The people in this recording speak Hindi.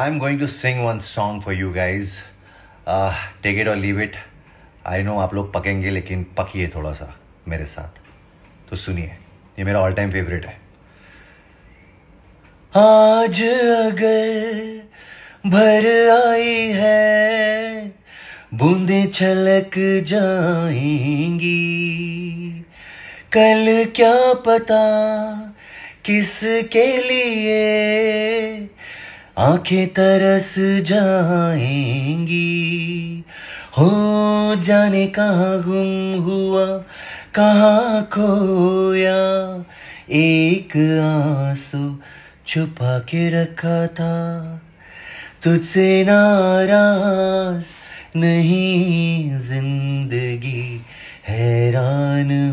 I'm going to sing one song for you guys. Uh, take it or leave it. I know आप लोग पकेंगे लेकिन पकिए थोड़ा सा मेरे साथ तो सुनिए ये मेरा ऑल टाइम फेवरेट है आज अगर भर आई है बूंदे छलक जाएंगी कल क्या पता किसके लिए आंखें तरस जाएंगी हो जाने कहाँ गुम हुआ कहाँ खोया एक आंसू छुपा के रखा था तुझसे नाराज नहीं जिंदगी हैरान